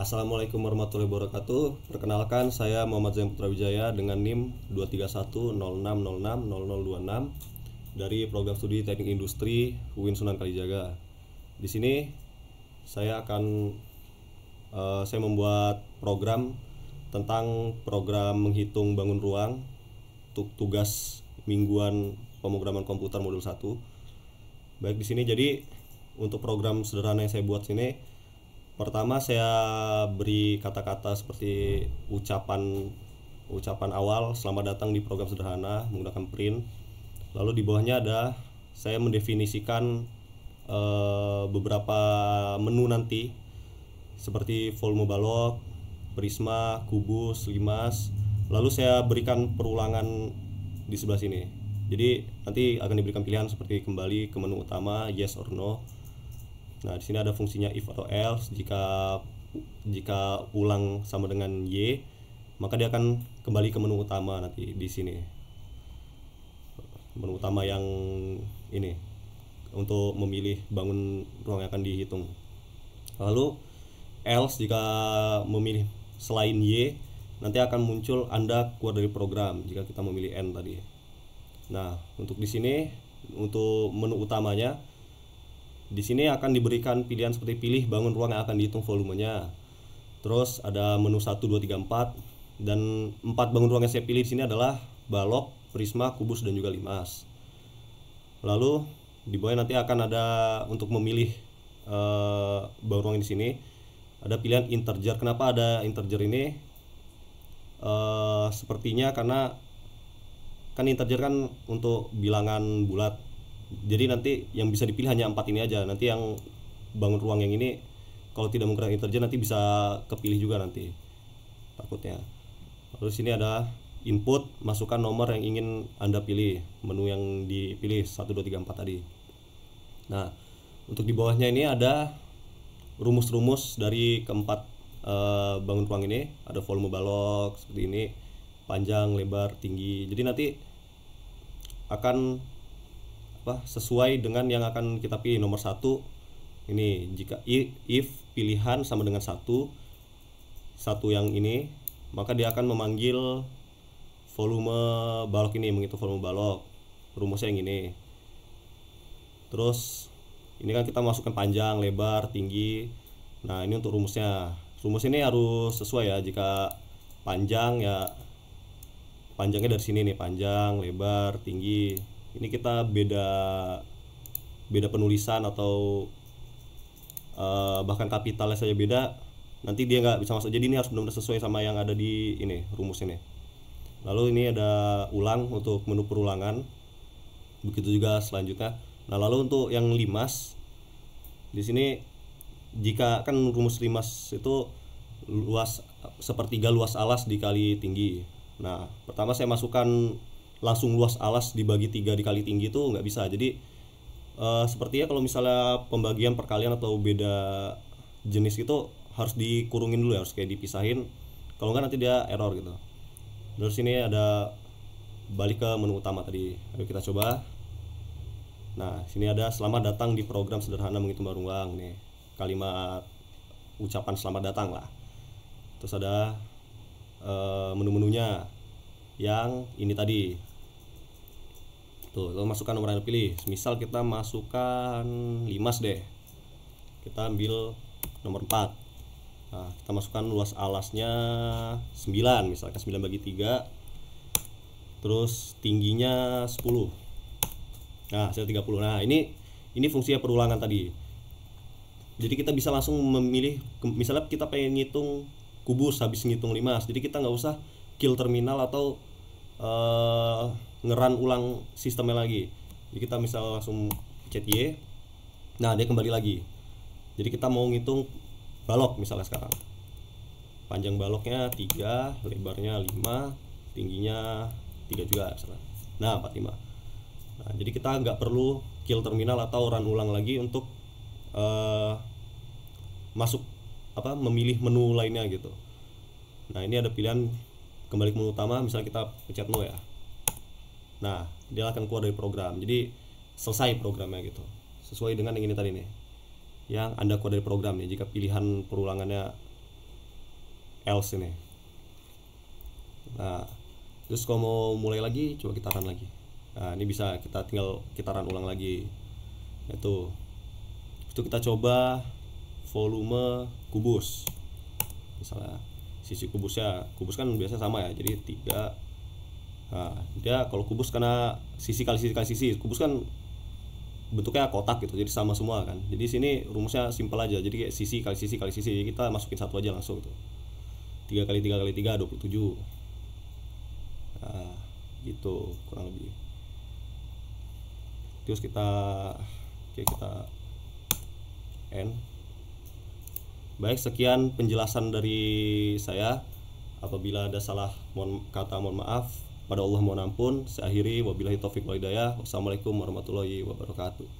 Assalamualaikum warahmatullahi wabarakatuh. Perkenalkan saya Muhammad Zain Putra Wijaya dengan NIM 23106060026 dari program studi Teknik Industri UIN Sunan Kalijaga. Di sini saya akan uh, saya membuat program tentang program menghitung bangun ruang untuk tugas mingguan pemrograman komputer modul 1. Baik di sini jadi untuk program sederhana yang saya buat sini Pertama saya beri kata-kata seperti ucapan ucapan awal selamat datang di program sederhana menggunakan print. Lalu di bawahnya ada saya mendefinisikan e, beberapa menu nanti seperti volume balok, prisma, kubus, limas. Lalu saya berikan perulangan di sebelah sini. Jadi nanti akan diberikan pilihan seperti kembali ke menu utama, yes or no Nah, di sini ada fungsinya if atau else. Jika jika ulang sama dengan y, maka dia akan kembali ke menu utama nanti di sini. Menu utama yang ini untuk memilih bangun ruang yang akan dihitung. Lalu else jika memilih selain y, nanti akan muncul Anda keluar dari program jika kita memilih n tadi. Nah, untuk di sini untuk menu utamanya di sini akan diberikan pilihan seperti pilih bangun ruang yang akan dihitung volumenya. Terus ada menu 1, 2, 3, 4 dan 4 bangun ruang yang saya pilih di sini adalah balok, prisma, kubus dan juga limas. Lalu di bawah nanti akan ada untuk memilih e, bangun ruang di sini ada pilihan integer. Kenapa ada integer ini? E, sepertinya karena kan integer kan untuk bilangan bulat jadi nanti yang bisa dipilih hanya empat ini aja nanti yang bangun ruang yang ini kalau tidak menggunakan intelijen nanti bisa kepilih juga nanti takutnya terus ini ada input masukkan nomor yang ingin anda pilih menu yang dipilih 1, 2, 3, 4 tadi nah untuk di bawahnya ini ada rumus-rumus dari keempat uh, bangun ruang ini ada volume balok seperti ini panjang lebar tinggi jadi nanti akan apa sesuai dengan yang akan kita pilih nomor satu ini jika if pilihan sama dengan satu satu yang ini maka dia akan memanggil volume balok ini menghitung volume balok rumusnya yang ini terus ini kan kita masukkan panjang lebar tinggi nah ini untuk rumusnya rumus ini harus sesuai ya jika panjang ya panjangnya dari sini nih panjang lebar tinggi ini kita beda beda penulisan atau uh, bahkan kapitalnya saja beda nanti dia nggak bisa masuk jadi ini harus benar-benar sesuai sama yang ada di ini rumus ini lalu ini ada ulang untuk menu perulangan begitu juga selanjutnya nah lalu untuk yang limas di sini jika kan rumus limas itu luas sepertiga luas alas dikali tinggi nah pertama saya masukkan langsung luas alas dibagi tiga dikali tinggi itu nggak bisa jadi uh, sepertinya kalau misalnya pembagian perkalian atau beda jenis itu harus dikurungin dulu ya harus kayak dipisahin kalau nggak nanti dia error gitu terus ini ada balik ke menu utama tadi ayo kita coba nah sini ada selamat datang di program sederhana menghitung uang nih kalimat ucapan selamat datang lah terus ada uh, menu-menunya yang ini tadi tuh lo masukkan nomor yang pilih misal kita masukkan limas deh kita ambil nomor 4 nah, kita masukkan luas alasnya 9 misalkan 9 bagi 3 terus tingginya 10 nah hasil 30 nah ini ini fungsinya perulangan tadi jadi kita bisa langsung memilih misalnya kita pengen ngitung kubus habis ngitung limas jadi kita nggak usah kill terminal atau eh, ngeran ulang sistemnya lagi jadi kita misal langsung pencet Y nah dia kembali lagi jadi kita mau ngitung balok misalnya sekarang panjang baloknya 3 lebarnya 5 tingginya 3 juga misalnya nah 45 Nah, jadi kita nggak perlu kill terminal atau run ulang lagi untuk uh, masuk apa memilih menu lainnya gitu. Nah ini ada pilihan kembali ke menu utama, misalnya kita pencet no ya. Nah, dia akan keluar dari program. Jadi selesai programnya gitu. Sesuai dengan yang ini tadi nih. Yang Anda keluar dari program nih jika pilihan perulangannya else ini. Nah, terus kalau mau mulai lagi coba kita run lagi. Nah, ini bisa kita tinggal kita run ulang lagi. Itu. Itu kita coba volume kubus. Misalnya sisi kubusnya, kubus kan biasa sama ya. Jadi 3 Nah, dia kalau kubus karena sisi kali sisi kali sisi, kubus kan bentuknya kotak gitu, jadi sama semua kan. Jadi sini rumusnya simpel aja, jadi kayak sisi kali sisi kali sisi, jadi kita masukin satu aja langsung gitu. tiga kali tiga kali tiga dua puluh tujuh Nah, gitu kurang lebih. Terus kita oke kita n Baik, sekian penjelasan dari saya. Apabila ada salah kata mohon maaf. Pada Allah mohon ampun, Seakhiri wabillahi taufiq wal hidayah. Wassalamualaikum warahmatullahi wabarakatuh.